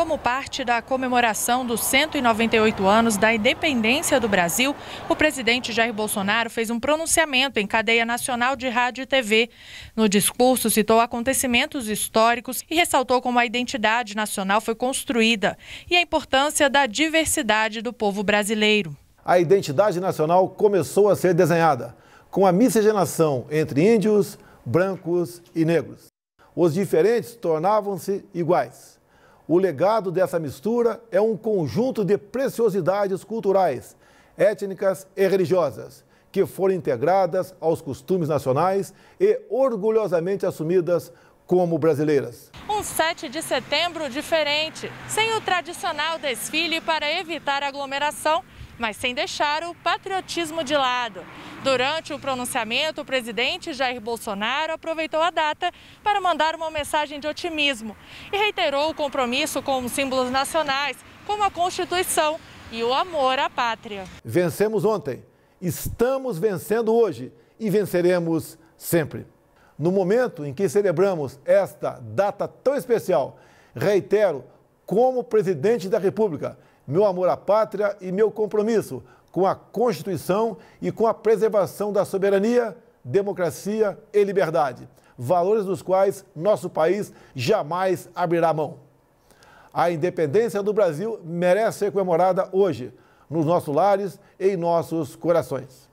Como parte da comemoração dos 198 anos da independência do Brasil, o presidente Jair Bolsonaro fez um pronunciamento em cadeia nacional de rádio e TV. No discurso, citou acontecimentos históricos e ressaltou como a identidade nacional foi construída e a importância da diversidade do povo brasileiro. A identidade nacional começou a ser desenhada com a miscigenação entre índios, brancos e negros. Os diferentes tornavam-se iguais o legado dessa mistura é um conjunto de preciosidades culturais, étnicas e religiosas, que foram integradas aos costumes nacionais e orgulhosamente assumidas como brasileiras. Um 7 de setembro diferente, sem o tradicional desfile para evitar aglomeração mas sem deixar o patriotismo de lado. Durante o pronunciamento, o presidente Jair Bolsonaro aproveitou a data para mandar uma mensagem de otimismo e reiterou o compromisso com os símbolos nacionais, como a Constituição e o amor à pátria. Vencemos ontem, estamos vencendo hoje e venceremos sempre. No momento em que celebramos esta data tão especial, reitero, como presidente da República, meu amor à pátria e meu compromisso com a Constituição e com a preservação da soberania, democracia e liberdade, valores dos quais nosso país jamais abrirá mão. A independência do Brasil merece ser comemorada hoje, nos nossos lares e em nossos corações.